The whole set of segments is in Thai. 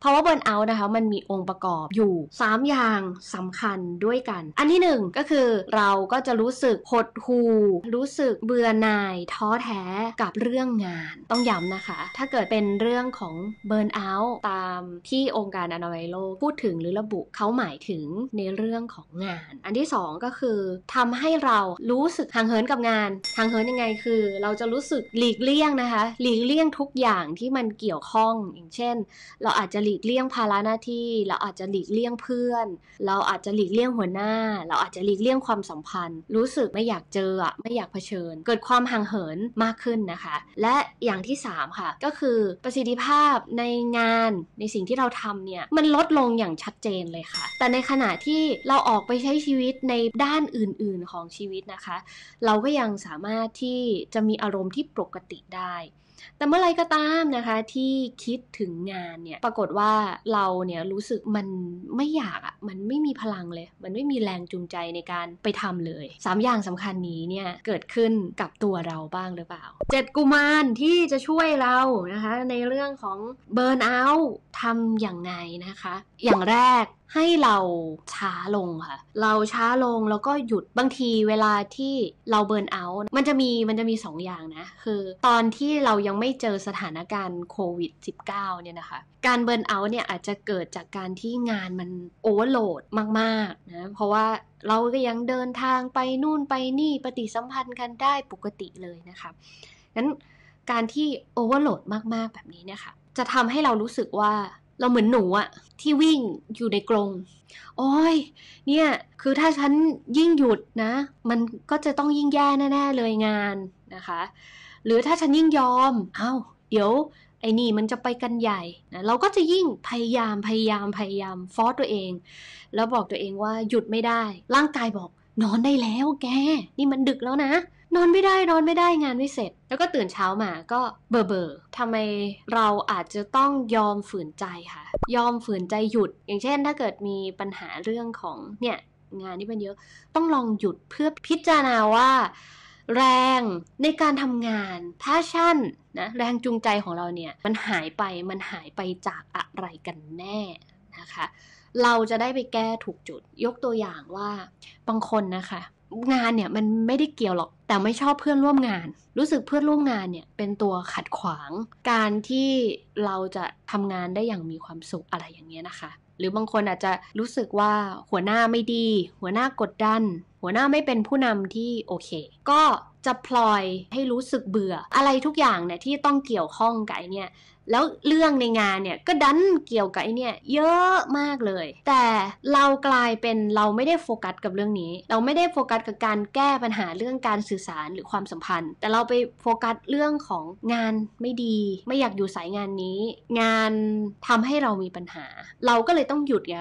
เพราะว่าเบิร์นเอาท์นะคะมันมีองค์ประกอบอยู่3อย่างสำคัญด้วยกันอันที่1ก็คือเราก็จะรู้สึกหดหู่รู้สึกเบื่อหน่ายท้อแท้กับเรื่องงานต้องย้ำนะคะ ถ้าเกิดเป็นเรื่องของเบิร์นเอาท์ตามที่องค์การอนามัยโลกพูดถึงหรือระบุเขาหมายถึงในเรื่องของงาน อันที่2ก็คือทำให้เรารู้สึกห่างเหินกับงานห่างเหินยังไงคือ เราจะรู้สึกหลีกเลี่ยงนะคะ หลีกเลี่ยงทุกอย่างที่มันเกี่ยวข้องอย่างเช่นเราอาจจะลีกเลี่ยงภาระหน้าที่ เราอาจจะหลีกเลี่ยงเพื่อน เราอาจจะหลีกเลี่ยงหัวหน้า เราอาจจะหลีกเลี่ยงความสัมพันธ์ รู้สึกไม่อยากเจออะไม่อยากเผชิญ เกิดความห่างเหินมากขึ้นนะคะ และอย่างที่ 3 ค่ะ ก็คือประสิทธิภาพในงานในสิ่งที่เราทำเนี่ยมันลดลงอย่างชัดเจนเลยค่ะ แต่ในขณะที่เราออกไปใช้ชีวิตในด้านอื่น ๆของชีวิตนะคะ เราก็ยังสามารถที่จะมีอารมณ์ที่ปกติได้แต่เมื่อไรก็ตามนะคะที่คิดถึงงานเนี่ยปรากฏว่าเราเนี่ยรู้สึกมันไม่อยากอะมันไม่มีพลังเลย มันไม่มีแรงจูงใจในการไปทำเลย 3 อย่างสำคัญนี้เนี่ย เกิดขึ้นกับตัวเราบ้างหรือเปล่า 7กุมารที่จะช่วยเรานะคะ ในเรื่องของเบิร์นเอาท์ทำอย่างไงนะคะ อย่างแรกให้เราช้าลงค่ะ เราช้าลงแล้วก็หยุดบางทีเวลาที่เราเบิร์นเอาท์มันจะมีมันจะมี2ออย่างนะ คือตอนที่เรายังไม่เจอสถานการณ์โควิด -19 เนี่ยนะคะการเบิร์นเอาท์เนี่ยอาจจะเกิดจากการที่งานมันโอเวอร์โหลดมากๆนะเพราะว่าเราก็ยังเดินทางไป นู่นไป นี่ปฏิสัมพันธ์กันได้ปกติเลยนะคะงั้นการที่โอเวอร์โหลดมาก ๆ แบบนี้เนี่ยค่ะจะทำให้เรารู้สึกว่าเราเหมือนหนูอะที่วิ่งอยู่ในกรงโอ้ยเนี่ยคือถ้าฉันยิ่งหยุดนะ มันก็จะต้องยิ่งแย่แน่ ๆ เลยงานนะคะ หรือถ้าฉันยิ่งยอมเอา้า เดี๋ยว ไอ้นี่มันจะไปกันใหญ่นะเราก็จะยิ่งพยายามพยายามพยายามฟอสตัวเอง แล้วบอกตัวเองว่าหยุดไม่ได้ร่างกายบอกนอนได้แล้วแกนี่มันดึกแล้วนะนอนไม่ได้นอนไม่ได้งานไม่เสร็จ แล้วก็ตื่นเช้ามาก็เบอเบอทำไมเราอาจจะต้องยอมฝืนใจค่ะ ยอมฝืนใจหยุด อย่างเช่นถ้าเกิดมีปัญหาเรื่องของเนี่ยงานที่มันเยอะต้องลองหยุดเพื่อพิจารณาว่าแรงในการทำงานพาชั่นนะแรงจูงใจของเราเนี่ยมันหายไปมันหายไปจากอะไรกันแน่นะคะ เราจะได้ไปแก้ถูกจุด ยกตัวอย่างว่า บางคนนะคะงานเนี่ยมันไม่ได้เกี่ยวหรอก แต่ไม่ชอบเพื่อนร่วมงาน รู้สึกเพื่อนร่วมงานเนี่ย เป็นตัวขัดขวางการที่เราจะทำงานได้อย่างมีความสุขอะไรอย่างเงี้ยนะคะ หรือบางคนอาจจะรู้สึกว่าหัวหน้าไม่ดี หัวหน้ากดดันหัวหน้าไม่เป็นผู้นำที่โอเค ก็จะพลอยให้รู้สึกเบื่ออะไรทุกอย่างเนี่ยที่ต้องเกี่ยวข้องกับเนี่ยแล้วเรื่องในงานเนี่ยก็ดันเกี่ยวกับไอเนี่ยเยอะมากเลย แต่เรากลายเป็นเราไม่ได้โฟกัสกับเรื่องนี้ เราไม่ได้โฟกัสกับการแก้ปัญหาเรื่องการสื่อสารหรือความสัมพันธ์ แต่เราไปโฟกัสเรื่องของงานไม่ดี ไม่อยากอยู่สายงานนี้ งานทำให้เรามีปัญหา เราก็เลยต้องหยุดไง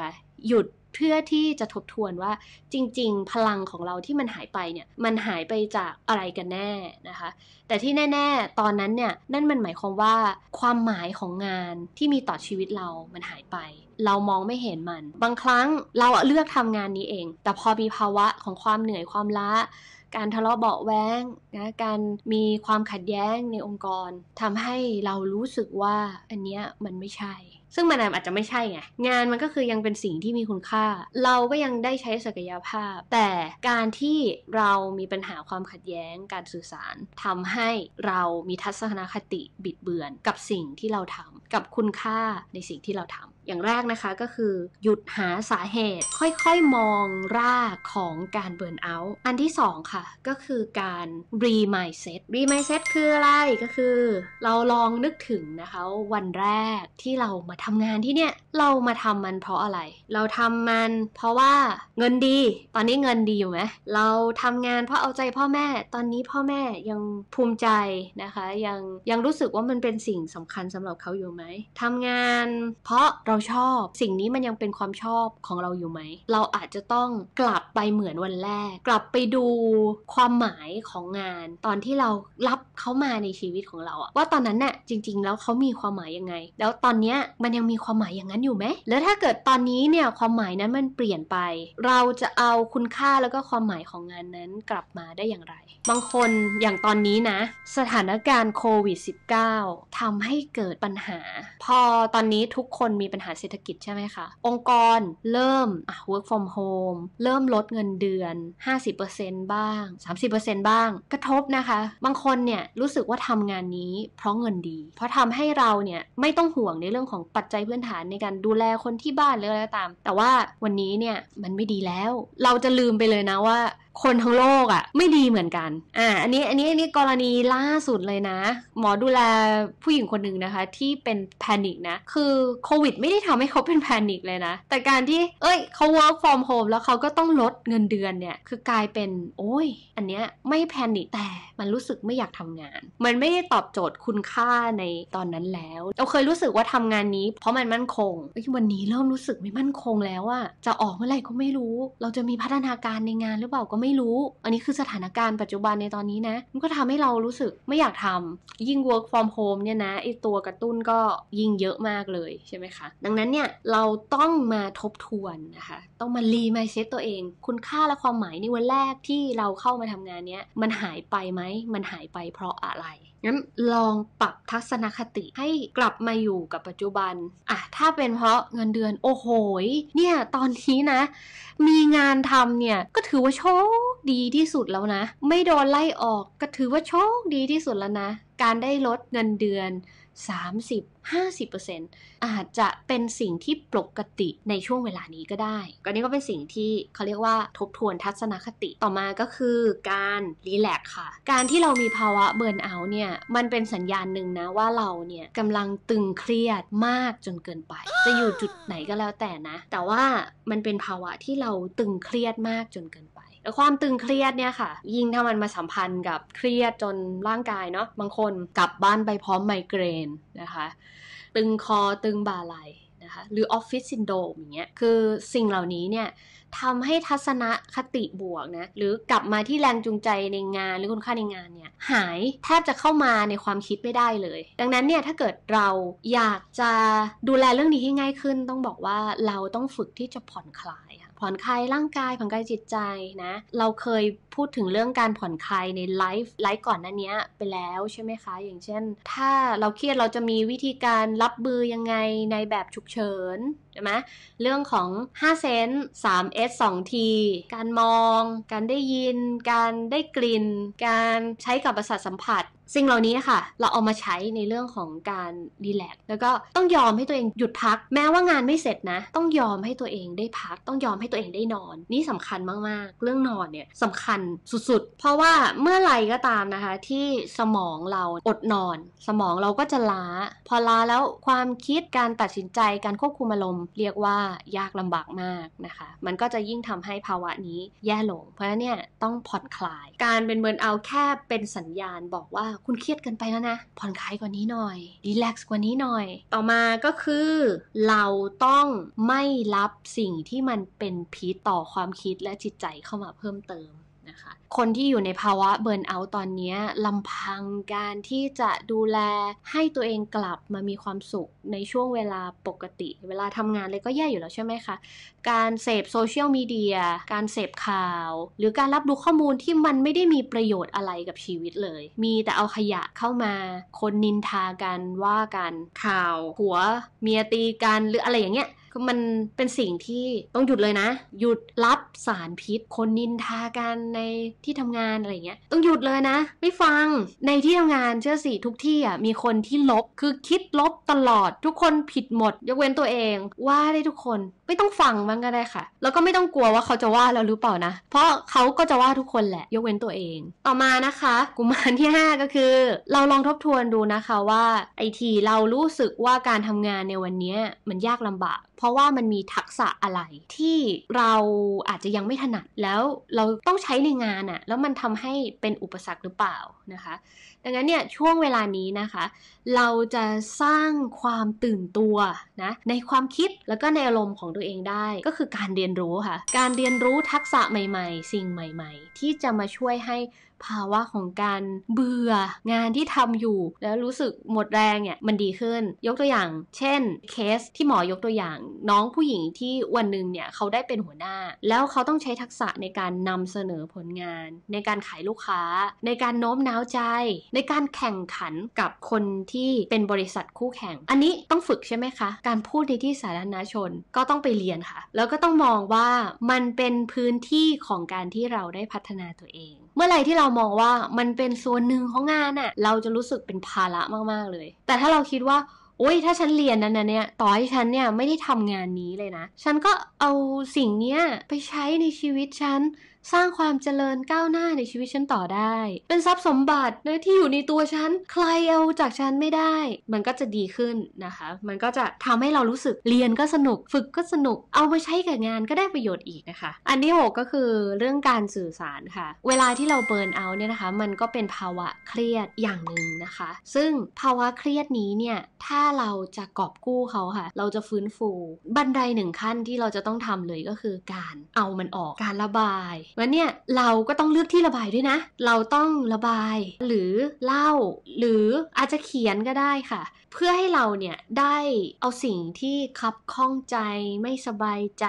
หยุดเพื่อที่จะทบทวนว่าจริงๆ พลังของเราที่มันหายไปเนี่ยมันหายไปจากอะไรกันแน่นะคะ แต่ที่แน่ๆตอนนั้นเนี่ยนั่นมันหมายความว่าความหมายของงานที่มีต่อชีวิตเรามันหายไป เรามองไม่เห็นมัน บางครั้งเราเลือกทำงานนี้เอง แต่พอมีภาวะของความเหนื่อยความล้าการทะเลาะเบาแวงนะการมีความขัดแย้งในองค์กรทำให้เรารู้สึกว่าอันเนี้ยมันไม่ใช่ซึ่งมันอาจจะไม่ใช่ไงงานมันก็คือยังเป็นสิ่งที่มีคุณค่า เราก็ยังได้ใช้ศักยภาพ แต่การที่เรามีปัญหาความขัดแย้งการสื่อสารทำให้เรามีทัศนคติบิดเบือนกับสิ่งที่เราทำ กับคุณค่าในสิ่งที่เราทำอย่างแรกนะคะก็คือหยุดหาสาเหตุค่อยๆมองรากของการเบิร์นเอาท์อันที่2ค่ะก็คือการรีมายเซ็ตรีมายเซ็ตคืออะไรก็คือ เราลองนึกถึงนะคะวันแรกที่เรามาทำงานที่เนี่ยเรามาทำมันเพราะอะไรเราทำมันเพราะว่าเงินดีตอนนี้เงินดีอยู่ไหมเราทำงานเพราะเอาใจพ่อแม่ ตอนนี้พ่อแม่ยังภูมิใจนะคะ ยังยังรู้สึกว่ามันเป็นสิ่งสำคัญสำหรับเขาอยู่ไหมทำงานเพราะเราชอบสิ่งนี้มันยังเป็นความชอบของเราอยู่ไหม เราอาจจะต้องกลับไปเหมือนวันแรก กลับไปดูความหมายของงาน ตอนที่เรารับเขามาในชีวิตของเราอะว่าตอนนั้นน่ะจริง ๆ แล้วเขามีความหมายยังไง แล้วตอนเนี้ยมันยังมีความหมายอย่างนั้นอยู่ไหมแล้วถ้าเกิดตอนนี้เนี่ยความหมายนั้นมันเปลี่ยนไป เราจะเอาคุณค่าแล้วก็ความหมายของงานนั้นกลับมาได้อย่างไร บางคนอย่างตอนนี้นะ สถานการณ์โควิด -19 ทำให้เกิดปัญหา พอตอนนี้ทุกคนมีปัญหาารเศรษฐกิจใช่ไหมคะ องค์กรเริ่ม work from home เริ่มลดเงินเดือน 50%บ้าง 30%บ้าง กระทบนะคะ บางคนเนี่ยรู้สึกว่าทำงานนี้ เพราะเงินดี เพราะทำให้เราเนี่ยไม่ต้องห่วงในเรื่องของปัจจัยพื้นฐานในการดูแลคนที่บ้านหรืออะไรตามแต่ว่าวันนี้เนี่ยมันไม่ดีแล้ว เราจะลืมไปเลยนะว่าคนทั้งโลกอะ่ะ ไม่ดีเหมือนกัน อ่าอันนี้อันนี้อันนี้กรณีล่าสุดเลยนะ หมอดูแลผู้หญิงคนหนึ่งนะคะ ที่เป็นแพนิคนะ คือโควิดไม่ได้ทำให้เขาเป็นแพนิคเลยนะ แต่การที่เอ้ยเขา work from home แล้วเขาก็ต้องลดเงินเดือนเนี่ย คือกลายเป็นโอ้ยอันเนี้ยไม่แพนิคแต่มันรู้สึกไม่อยากทำงาน มันไม่ได้ตอบโจทย์คุณค่าในตอนนั้นแล้ว เราเคยรู้สึกว่าทำงานนี้เพราะมันมั่นคง วันนี้เริ่มรู้สึกไม่มั่นคงแล้วอะจะออกเมื่อไหร่ก็ไม่รู้ เราจะมีพัฒนาการในงานหรือเปล่าก็ไม่รู้ อันนี้คือสถานการณ์ปัจจุบันในตอนนี้นะ มันก็ทำให้เรารู้สึกไม่อยากทำยิ่ง work from home เนี่ยนะไอตัวกระตุ้นก็ยิ่งเยอะมากเลยใช่ไหมคะ ดังนั้นเนี่ยเราต้องมาทบทวนนะคะ ต้องมารีมาเซตตัวเอง คุณค่าและความหมายในวันแรกที่เราเข้ามาทำงานเนี้ยมันหายไปไหมมันหายไปเพราะอะไร งั้นลองปรับทัศนคติให้กลับมาอยู่กับปัจจุบันอ่ะถ้าเป็นเพราะเงินเดือนโอ้โห เนี่ยตอนนี้นะ มีงานทำเนี่ยก็ถือว่าโชคดีที่สุดแล้วนะ ไม่โดนไล่ออกก็ถือว่าโชคดีที่สุดแล้วนะการได้ลดเงินเดือน30 50%อาจจะเป็นสิ่งที่ปกติในช่วงเวลานี้ก็ได้ก็นี้ก็เป็นสิ่งที่เขาเรียกว่าทบทวนทัศนคติ ต่อมาก็คือการรีแลกค่ะ การที่เรามีภาวะเบิร์นเอาท์เนี่ยมันเป็นสัญญาณหนึ่งนะว่าเราเนี่ยกำลังตึงเครียดมากจนเกินไป จะอยู่จุดไหนก็แล้วแต่นะ แต่ว่ามันเป็นภาวะที่เราตึงเครียดมากจนเกินไปแล้วความตึงเครียดเนี่ยค่ะ ยิ่งถ้ามันมาสัมพันธ์กับเครียดจนร่างกายเนาะ บางคนกลับบ้านไปพร้อมไมเกรนนะคะ ตึงคอตึงบ่าไหลนะคะ หรือออฟฟิศซินโดมอย่างเงี้ย คือสิ่งเหล่านี้เนี่ยทำให้ทัศนคติบวกนะ หรือกลับมาที่แรงจูงใจในงานหรือคุณค่าในงานเนี่ยหาย แทบจะเข้ามาในความคิดไม่ได้เลย ดังนั้นเนี่ยถ้าเกิดเราอยากจะดูแลเรื่องนี้ให้ง่ายขึ้น ต้องบอกว่าเราต้องฝึกที่จะผ่อนคลายค่ะผ่อนคลายร่างกาย ผ่อนคลายจิตใจนะ เราเคยพูดถึงเรื่องการผ่อนคลายในไลฟ์ไลฟ์ก่อนนั้นเนี้ยไปแล้วใช่ไหมคะ อย่างเช่น ถ้าเราเครียดเราจะมีวิธีการรับมือยังไงในแบบฉุกเฉิน ใช่ไหมเรื่องของ 5 เซน3 S 2 T การมอง การได้ยิน การได้กลิ่น การใช้กับประสาทสัมผัสสิ่งเหล่านี้ค่ะเราเอามาใช้ในเรื่องของการดีแลกแล้วก็ต้องยอมให้ตัวเองหยุดพัก แม้ว่างานไม่เสร็จนะ ต้องยอมให้ตัวเองได้พัก ต้องยอมให้ตัวเองได้นอน นี่สำคัญมากๆ เรื่องนอนเนี่ยสำคัญสุดๆ เพราะว่าเมื่อไรก็ตามนะคะ ที่สมองเราอดนอน สมองเราก็จะล้า พอล้าแล้วความคิดการตัดสินใจการควบคุมอารมณ์เรียกว่ายากลำบากมากนะคะ มันก็จะยิ่งทำให้ภาวะนี้แย่ลง เพราะฉะนั้นเนี่ยต้องผ่อนคลายการเป็นเบิร์นเอาแค่เป็นสัญญาณบอกว่าคุณเครียดเกินไปแล้วนะ ผ่อนคลายกว่านี้หน่อยรีแลกซ์กว่านี้หน่อย ต่อมาก็คือเราต้องไม่รับสิ่งที่มันเป็นพิษต่อความคิดและจิตใจเข้ามาเพิ่มเติมนะคะคนที่อยู่ในภาวะเบิร์นเอาตอนนี้ลำพังการที่จะดูแลให้ตัวเองกลับมามีความสุขในช่วงเวลาปกติ เวลาทำงานเลยก็แย่อยู่แล้วใช่ไหมคะ การเสพโซเชียลมีเดียการเสพข่าว หรือการรับดูข้อมูลที่มันไม่ได้มีประโยชน์อะไรกับชีวิตเลย มีแต่เอาขยะเข้ามาคนนินทากันว่ากันข่าวหัวเมียตีกันหรืออะไรอย่างเงี้ยก็มันเป็นสิ่งที่ต้องหยุดเลยนะ หยุดรับสารพิษ คนนินทากันในที่ทำงาน อะไรเงี้ยต้องหยุดเลยนะ ไม่ฟัง ในที่ทำงานเชื่อสิทุกที่อ่ะมีคนที่ลบคือคิดลบตลอดทุกคนผิดหมด ยกเว้นตัวเองว่าได้ทุกคนไม่ต้องฟังมันก็ได้ค่ะแล้วก็ไม่ต้องกลัวว่าเขาจะว่าเราหรือเปล่านะ เพราะเขาก็จะว่าทุกคนแหละยกเว้นตัวเอง ต่อมานะคะกุมารที่ 5 ก็คือ เราลองทบทวนดูนะคะว่าไอที เรารู้สึกว่าการทำงานในวันนี้มันยากลำบากเพราะว่ามันมีทักษะอะไรที่เราอาจจะยังไม่ถนัดแล้วเราต้องใช้ในงานอะแล้วมันทำให้เป็นอุปสรรคหรือเปล่านะคะ ดังนั้นเนี่ยช่วงเวลานี้นะคะ เราจะสร้างความตื่นตัวนะในความคิดแล้วก็ในอารมณ์ของตัวเองได้ก็คือการเรียนรู้ค่ะ การเรียนรู้ทักษะใหม่ ๆ สิ่งใหม่ๆ ที่จะมาช่วยให้ภาวะของการเบื่องานที่ทำอยู่แล้วรู้สึกหมดแรงเนี่ยมันดีขึ้น ยกตัวอย่าง เช่น เคสที่หมอยกตัวอย่าง น้องผู้หญิงที่วันหนึ่งเนี่ยเขาได้เป็นหัวหน้า แล้วเขาต้องใช้ทักษะในการนำเสนอผลงาน ในการขายลูกค้า ในการโน้มน้าวใจ ในการแข่งขันกับคนที่เป็นบริษัทคู่แข่งอันนี้ต้องฝึกใช่ไหมคะการพูดในที่สาธารณชนก็ต้องไปเรียนค่ะ แล้วก็ต้องมองว่ามันเป็นพื้นที่ของการที่เราได้พัฒนาตัวเองมื่อไรที่เรามองว่ามันเป็นส่วนหนึ่งของงานอะเราจะรู้สึกเป็นภาระมากๆเลย แต่ถ้าเราคิดว่าโอ้ยถ้าฉันเรียนนั้นนเนี่ยต่อให้ฉันเนี่ยไม่ได้ทำงานนี้เลยนะ ฉันก็เอาสิ่งเนี้ยไปใช้ในชีวิตฉันสร้างความเจริญก้าวหน้าในชีวิตฉันต่อได้ เป็นทรัพย์สมบัตินะที่อยู่ในตัวฉัน ใครเอาจากฉันไม่ได้ มันก็จะดีขึ้นนะคะ มันก็จะทำให้เรารู้สึกเรียนก็สนุก ฝึกก็สนุก เอามาใช้กับงานก็ได้ประโยชน์อีกนะคะ อันที่ 6 ก็คือเรื่องการสื่อสารค่ะ เวลาที่เราเบิร์นเอาเนี่ยนะคะ มันก็เป็นภาวะเครียดอย่างหนึ่งนะคะ ซึ่งภาวะเครียดนี้เนี่ย ถ้าเราจะกอบกู้เขาค่ะ เราจะฟื้นฟู บันไดหนึ่งขั้นที่เราจะต้องทำเลยก็คือการเอามันออก การระบายงั้นเนี่ยเราก็ต้องเลือกที่ระบายด้วยนะ เราต้องระบายหรือเล่า หรืออาจจะเขียนก็ได้ค่ะเพื่อให้เรา เนี่ย ได้เอาสิ่งที่คับข้องใจ ไม่สบายใจ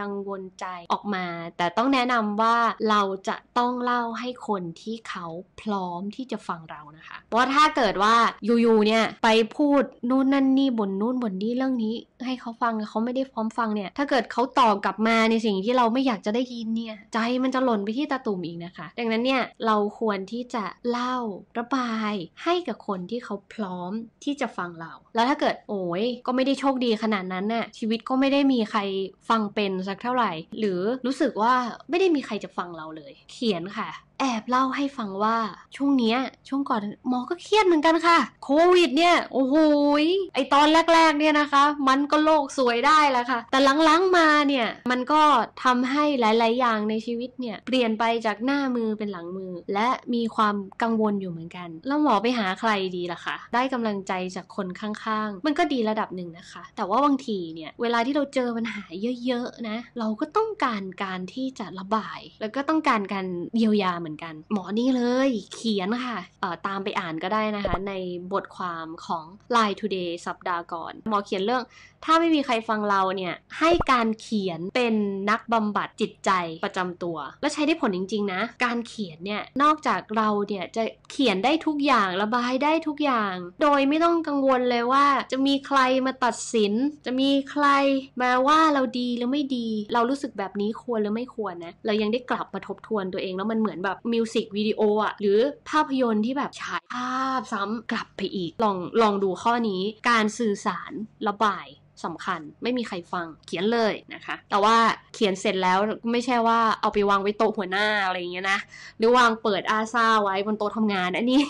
กังวลใจออกมา แต่ต้องแนะนำว่าเราจะต้องเล่าให้คนที่เขาพร้อมที่จะฟังเรานะคะ เพราะถ้าเกิดว่าอยู่ๆเนี่ย ไปพูดนู่นนั่นนี่ บนนู่นบนนี่เรื่องนี้ ให้เขาฟังเขาไม่ได้พร้อมฟังเนี่ย ถ้าเกิดเขาตอบกลับมาในสิ่งที่เราไม่อยากจะได้ยินเนี่ยใจมันจะหล่นไปที่ตาตุ่มอีกนะคะ ดังนั้นเนี่ยเราควรที่จะเล่าระบาย ให้กับคนที่เขาพร้อมที่จะฟังังเราแล้วถ้าเกิดโอ้ยก็ไม่ได้โชคดีขนาดนั้นน่ะ ชีวิตก็ไม่ได้มีใครฟังเป็นสักเท่าไหร่ หรือรู้สึกว่าไม่ได้มีใครจะฟังเราเลย เขียนค่ะแอบเล่าให้ฟังว่าช่วงเนี้ยช่วงก่อนหมอก็เครียดเหมือนกันค่ะโควิดเนี่ยโอ้โหไอตอนแรกๆเนี่ยนะคะ มันก็โลกสวยได้ละค่ะ แต่ลังๆมาเนี่ยมันก็ทำให้หลาย ๆอย่างในชีวิตเนี่ยเปลี่ยนไปจากหน้ามือเป็นหลังมือ และมีความกังวลอยู่เหมือนกันแล้วหมอไปหาใครดีล่ะคะได้กำลังใจจากคนข้างๆ มันก็ดีระดับหนึ่งนะคะ แต่ว่าบางทีเนี่ยเวลาที่เราเจอปัญหาเยอะๆนะเราก็ต้องการการที่จะระบาย แล้วก็ต้องการการเยียวยาเหมือนกัน หมอนี่เลย เขียนค่ะตามไปอ่านก็ได้นะคะในบทความของ Line Today สัปดาห์ก่อน หมอเขียนเรื่องถ้าไม่มีใครฟังเรา เนี่ยให้การเขียนเป็นนักบำบัดจิตใจประจำตัว และใช้ได้ผลจริง ๆนะ การเขียนเนี่ย นอกจากเราเนี่ยจะเขียนได้ทุกอย่างระบายได้ทุกอย่าง โดยไม่ต้องกังวลเลยว่า จะมีใครมาตัดสิน จะมีใครมาว่าเราดีหรือไม่ดี เรารู้สึกแบบนี้ควรหรือไม่ควรนะเรายังได้กลับมาทบทวนตัวเองแล้วมันเหมือนแบบมิวสิกวิดีโออ่ะหรือภาพยนตร์ที่แบบฉายภาพซ้ำกลับไปอีกลองลองดูข้อนี้ การสื่อสารระบายสำคัญไม่มีใครฟังเขียนเลยนะคะ แต่ว่าเขียนเสร็จแล้วไม่ใช่ว่าเอาไปวางไว้โต๊ะหัวหน้าอะไรอย่างเงี้ยนะหรือวางเปิดอาซาไว้บนโต๊ะทำงานอันนี้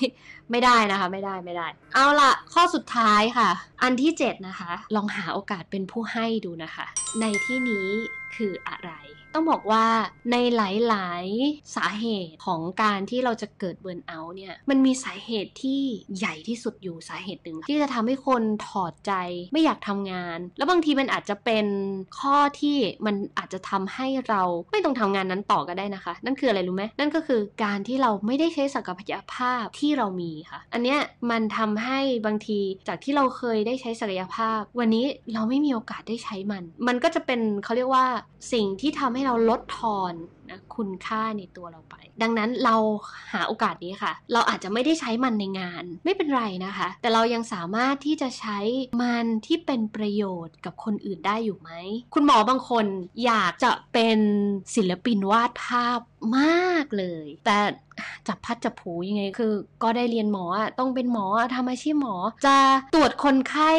ไม่ได้นะคะไม่ได้ไม่ได้ เอาละข้อสุดท้ายค่ะ อันที่ 7 นะคะ ลองหาโอกาสเป็นผู้ให้ดูนะคะ ในที่นี้คืออะไรต้องบอกว่าในหลาย ๆ สาเหตุของการที่เราจะเกิดเบิร์นเอาท์เนี่ย มันมีสาเหตุที่ใหญ่ที่สุดอยู่สาเหตุหนึ่งที่จะทำให้คนถอดใจไม่อยากทำงาน แล้วบางทีมันอาจจะเป็นข้อที่มันอาจจะทำให้เราไม่ต้องทำงานนั้นต่อก็ได้นะคะ นั่นคืออะไรรู้ไหมนั่นก็คือการที่เราไม่ได้ใช้ศักยภาพที่เรามีค่ะอันเนี้ยมันทำให้บางทีจากที่เราเคยได้ใช้ศักยภาพ วันนี้เราไม่มีโอกาสได้ใช้มัน มันก็จะเป็นเขาเรียกว่าสิ่งที่ทำให้เราลดทอนนะคุณค่าในตัวเราไป ดังนั้นเราหาโอกาสนี้ค่ะ เราอาจจะไม่ได้ใช้มันในงานไม่เป็นไรนะคะ แต่เรายังสามารถที่จะใช้มันที่เป็นประโยชน์กับคนอื่นได้อยู่ไหม คุณหมอบางคนอยากจะเป็นศิลปินวาดภาพมากเลย แต่จับพัดจับผูยังไง คือ ก็ได้เรียนหมอต้องเป็นหมอทำอาชีพหมอ จะตรวจคนไข้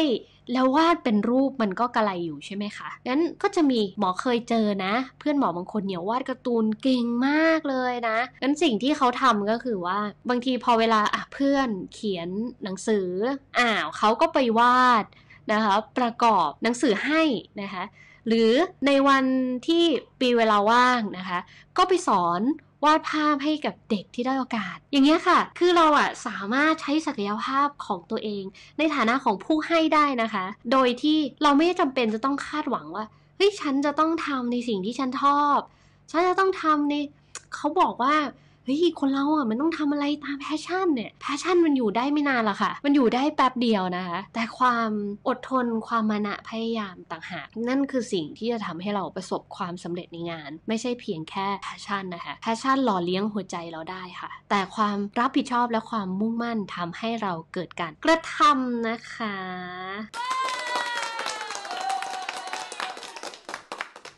แล้ววาดเป็นรูปมันก็กระไรอยู่ใช่ไหมคะ งั้นก็จะมีหมอเคยเจอนะ เพื่อนหมอบางคนเนี่ยวาดการ์ตูนเก่งมากเลยนะ งั้นสิ่งที่เขาทำก็คือว่าบางทีพอเวลาอ่ะเพื่อนเขียนหนังสืออ้าวเขาก็ไปวาดนะคะ ประกอบหนังสือให้นะคะหรือในวันที่ปีเวลาว่างนะคะ ก็ไปสอนวาดภาพให้กับเด็กที่ได้โอกาส อย่างเงี้ยค่ะ คือเราอะสามารถใช้ศักยภาพของตัวเอง ในฐานะของผู้ให้ได้นะคะ โดยที่เราไม่จำเป็นจะต้องคาดหวังว่า เฮ้ย ฉันจะต้องทำในสิ่งที่ฉันชอบ ฉันจะต้องทำใน เขาบอกว่าเฮ้ย คนเราอ่ะมันต้องทำอะไรตามแพชชั่นเนี่ยแพชชั่นมันอยู่ได้ไม่นานหรอกค่ะ มันอยู่ได้แป๊บเดียวนะคะ แต่ความอดทน ความมานะพยายามต่างหากนั่นคือสิ่งที่จะทำให้เราประสบความสำเร็จในงาน ไม่ใช่เพียงแค่แพชชั่นนะคะแพชชั่นหล่อเลี้ยงหัวใจเราได้ค่ะ แต่ความรับผิดชอบและความมุ่งมั่นทำให้เราเกิดการกระทำนะคะ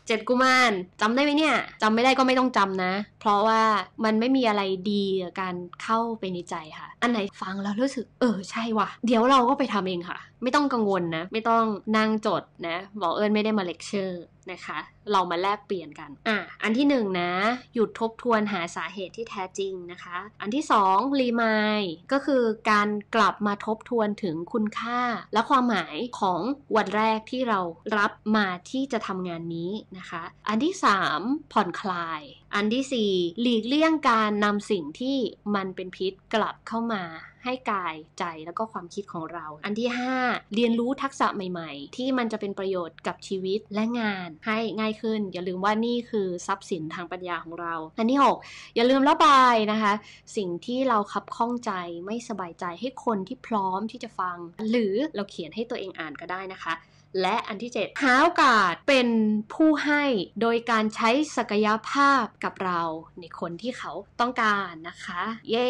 เจ็ดกุมารจำได้ไหมเนี่ยจำไม่ได้ก็ไม่ต้องจำนะเพราะว่ามันไม่มีอะไรดีกับการเข้าไปในใจค่ะ อันไหนฟังแล้วรู้สึก เออใช่ว่ะ เดี๋ยวเราก็ไปทำเองค่ะ ไม่ต้องกังวลนะ ไม่ต้องนั่งจดนะหมอเอิญไม่ได้มาเลคเชอร์นะคะ เรามาแลกเปลี่ยนกัน อ่ะ อันที่หนึ่งนะ หยุดทบทวนหาสาเหตุที่แท้จริงนะคะ อันที่สองรีมายก็คือการกลับมาทบทวนถึงคุณค่า และความหมายของวันแรกที่เรารับมาที่จะทำงานนี้นะคะ อันที่สามผ่อนคลายอันที่ 4 หลีกเลี่ยงการนำสิ่งที่มันเป็นพิษกลับเข้ามา ให้กายใจแล้วก็ความคิดของเรา อันที่ 5 เรียนรู้ทักษะใหม่ๆ ที่มันจะเป็นประโยชน์กับชีวิตและงานให้ง่ายขึ้น อย่าลืมว่านี่คือทรัพย์สินทางปัญญาของเรา อันที่ 6 อย่าลืมระบายนะคะ สิ่งที่เราคับข้องใจไม่สบายใจให้คนที่พร้อมที่จะฟัง หรือเราเขียนให้ตัวเองอ่านก็ได้นะคะและอันที่ 7 หาโอกาสเป็นผู้ให้โดยการใช้ศักยภาพกับเราในคนที่เขาต้องการนะคะ เย้